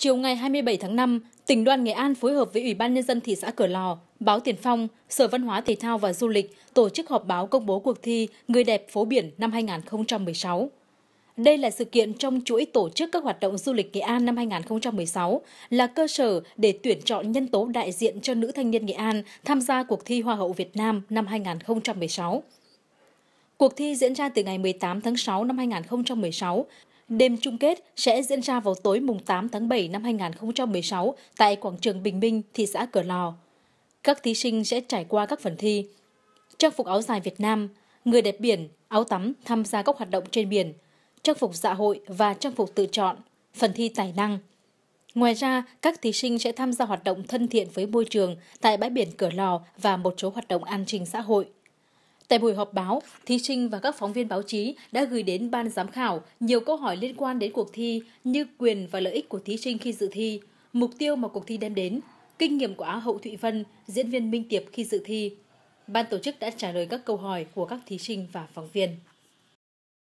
Chiều ngày 27 tháng 5, tỉnh đoàn Nghệ An phối hợp với Ủy ban Nhân dân thị xã Cửa Lò, Báo Tiền Phong, Sở Văn hóa Thể thao và Du lịch tổ chức họp báo công bố cuộc thi Người đẹp phố biển năm 2016. Đây là sự kiện trong chuỗi tổ chức các hoạt động du lịch Nghệ An năm 2016, là cơ sở để tuyển chọn nhân tố đại diện cho nữ thanh niên Nghệ An tham gia cuộc thi Hoa hậu Việt Nam năm 2016. Cuộc thi diễn ra từ ngày 18 tháng 6 năm 2016 Đêm chung kết sẽ diễn ra vào tối mùng 8 tháng 7 năm 2016 tại quảng trường Bình Minh, thị xã Cửa Lò. Các thí sinh sẽ trải qua các phần thi. Trang phục áo dài Việt Nam, người đẹp biển, áo tắm tham gia các hoạt động trên biển, trang phục dạ hội và trang phục tự chọn, phần thi tài năng. Ngoài ra, các thí sinh sẽ tham gia hoạt động thân thiện với môi trường tại bãi biển Cửa Lò và một số hoạt động an sinh xã hội. Tại buổi họp báo, thí sinh và các phóng viên báo chí đã gửi đến ban giám khảo nhiều câu hỏi liên quan đến cuộc thi như quyền và lợi ích của thí sinh khi dự thi, mục tiêu mà cuộc thi đem đến, kinh nghiệm của Á hậu Thụy Vân, diễn viên Minh Tiệp khi dự thi. Ban tổ chức đã trả lời các câu hỏi của các thí sinh và phóng viên.